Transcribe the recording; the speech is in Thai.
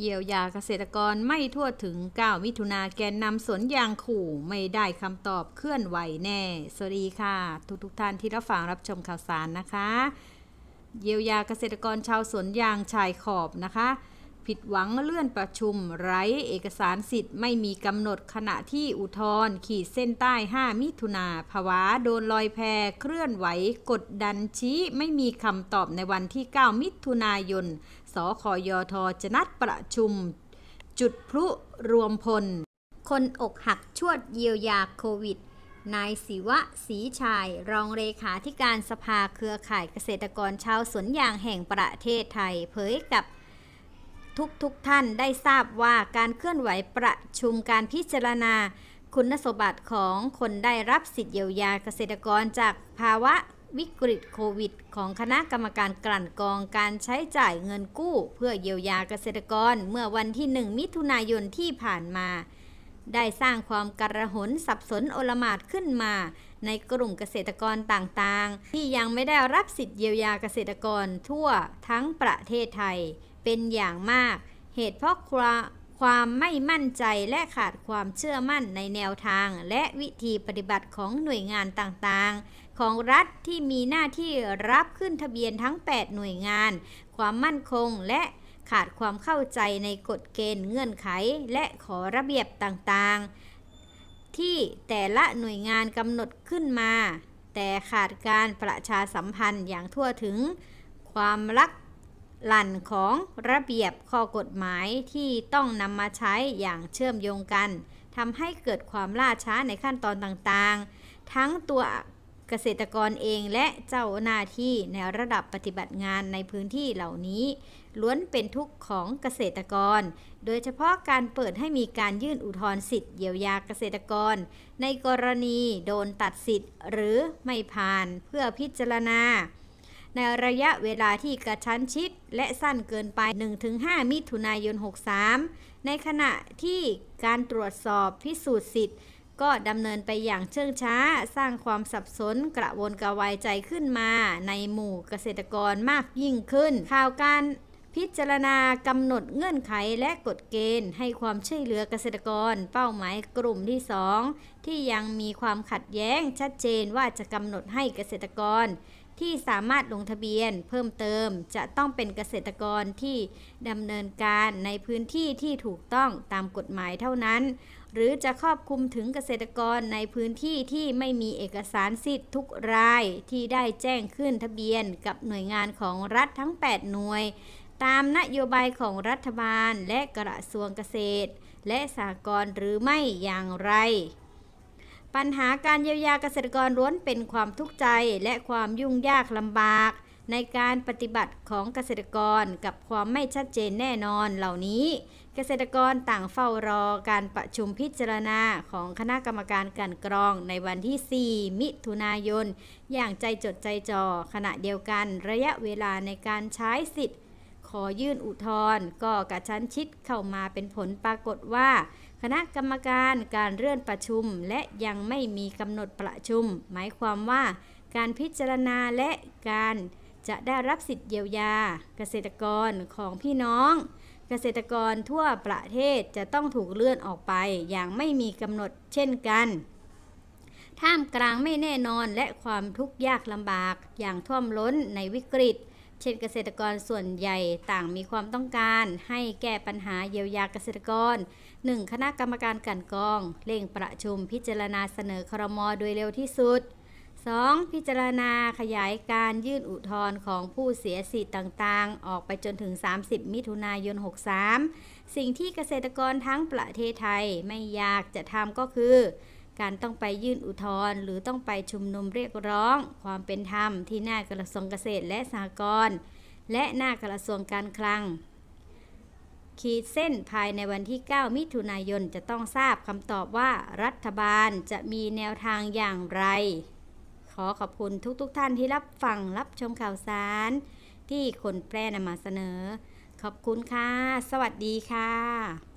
เยียวยาเกษตรกรไม่ทั่วถึง9มิถุนาแกนนำสวนยางขู่ไม่ได้คำตอบเคลื่อนไหวแน่ สวัสดีค่ะ ทุกทุกท่านที่รับฟังรับชมข่าวสารนะคะ เยียวยาเกษตรกรชาวสวนยางชายขอบนะคะผิดหวังเลื่อนประชุม ไร้ เอกสารสิทธิ์ไม่มีกำหนดขณะที่อุทธรขีดเส้นใต้ 5 มิถุนา ภาวะ โดนลอยแพเคลื่อนไหว กดดันชี้ไม่มีคำตอบในวันที่ 9 มิถุนายนสคยทจะนัดประชุม จุดพลุ รวมพล คนอกหักชวดเยียวยาโควิด นายศิวะศรีชาย รองเลขาธิการสภาเครือข่ายเกษตรกรชาวสวนยางแห่งประเทศไทยเผยกับทุกทุกท่านได้ทราบว่าการเคลื่อนไหวประชุมการพิจารณา คุณสมบัติของคนได้รับสิทธิเยียวยาเกษตรกรจากภาวะวิกฤตโควิด ของคณะกรรมการกลั่นกรองการใช้จ่ายเงินกู้เพื่อเยียวยาเกษตรกรเมื่อวันที่1มิถุนายนที่ผ่านมา ได้สร้างความกระหนสับสนโอลมาดขึ้นมา ในกลุ่มเกษตรกรต่างๆ ที่ยังไม่ได้รับสิทธิเยียวยาเกษตรกรทั่วทั้งประเทศไทยเป็นอย่างมาก เหตุเพราะความไม่มั่นใจและขาดความเชื่อมั่นในแนวทาง และวิธีปฏิบัติของหน่วยงานต่างๆ ของรัฐที่มีหน้าที่รับขึ้นทะเบียนทั้ง 8 หน่วยงาน ความมั่นคงและขาดความเข้าใจในกฎเกณฑ์เงื่อนไข และขอระเบียบต่างๆ ที่แต่ละหน่วยงานกำหนดขึ้นมา แต่ขาดการประชาสัมพันธ์อย่างทั่วถึง ความรักหลั่นของระเบียบข้อกฎหมายที่ต้องนำมาใช้อย่างเชื่อมโยงกันทำให้เกิดความล่าช้าในขั้นตอนต่างๆ ทั้งตัวเกษตรกรเองและเจ้าหน้าที่ในระดับปฏิบัติงานในพื้นที่เหล่านี้ ล้วนเป็นทุกข์ของเกษตรกร โดยเฉพาะการเปิดให้มีการยื่นอุทธรณ์สิทธิ์เยียวยาเกษตรกร ในกรณีโดนตัดสิทธิ์ หรือไม่ผ่านเพื่อพิจารณาในระยะเวลาที่กระชั้นชิด และสั้นเกินไป 1-5 มิถุนายน 63 ในขณะที่การตรวจสอบพิสูจน์สิทธิ์ ก็ดำเนินไปอย่างเชื่องช้าสร้างความสับสนกระวนกระวายใจขึ้นมาในหมู่เกษตรกรมากยิ่งขึ้น ข่าวการพิจารณากำหนดเงื่อนไขและกฎเกณฑ์ ให้ความช่วยเหลือเกษตรกร เป้าหมายกลุ่มที่ 2 ที่ยังมีความขัดแย้งชัดเจนว่าจะกำหนดให้เกษตรกรที่สามารถลงทะเบียนเพิ่มเติม จะต้องเป็นเกษตรกรที่ดำเนินการในพื้นที่ที่ถูกต้องตามกฎหมายเท่านั้น หรือจะครอบคลุมถึงเกษตรกรในพื้นที่ที่ไม่มีเอกสารสิทธิ์ทุกรายที่ได้แจ้งขึ้นทะเบียนกับหน่วยงานของรัฐทั้ง 8 หน่วย ตามนโยบายของรัฐบาลและกระทรวงเกษตร และสหกรณ์หรือไม่อย่างไรปัญหาการเยียวยาเกษตรกรล้วนเป็นความทุกข์ใจและความยุ่งยากลำบากในการปฏิบัติของเกษตรกรกับความไม่ชัดเจนแน่นอนเหล่านี้ เกษตรกรต่างเฝ้ารอการประชุมพิจารณาของคณะกรรมการกันกรองในวันที่ 4 มิถุนายนอย่างใจจดใจจ่อขณะเดียวกันระยะเวลาในการใช้สิทธิ์ขอยื่นอุทธรณ์ก็กระชั้นชิดเข้ามาเป็นผลปรากฏว่า คณะกรรมการการเลื่อนประชุมและยังไม่มีกำหนดประชุม หมายความว่าการพิจารณาและการจะได้รับสิทธิเยียวยาเกษตรกรของพี่น้อง เกษตรกรทั่วประเทศจะต้องถูกเลื่อนออกไปอย่างไม่มีกำหนดเช่นกัน ท่ามกลางไม่แน่นอนและความทุกข์ยากลำบากอย่างท่วมล้นในวิกฤตเช่นเกษตรกรส่วนใหญ่ต่างมีความต้องการให้แก้ปัญหาเยียวยาเกษตรกร 1. คณะกรรมการกันกองเร่งประชุมพิจารณาเสนอครมโดยเร็วที่สุด 2. พิจารณาขยายการยื่นอุทธรณ์ของผู้เสียสิทธิ์ต่างๆ ออกไปจนถึง 30 มิถุนายน 63 สิ่งที่เกษตรกรทั้งประเทศไทยไม่อยากจะทำก็คือการต้องไปยื่นอุทธรณ์หรือต้องไปชุมนุมเรียกร้อง ความเป็นธรรมที่หน้ากระทรวงเกษตรและสหกรณ์และหน้ากระทรวงการคลัง ขีดเส้นภายในวันที่ 9 มิถุนายนจะต้องทราบคำตอบว่ารัฐบาลจะมีแนวทางอย่างไร ขอขอบคุณทุก ๆทท่านที่รับฟังรับชมข่าวสาร ที่คนแปรนำมาเสนอ ขอบคุณค่ะสวัสดีค่ะ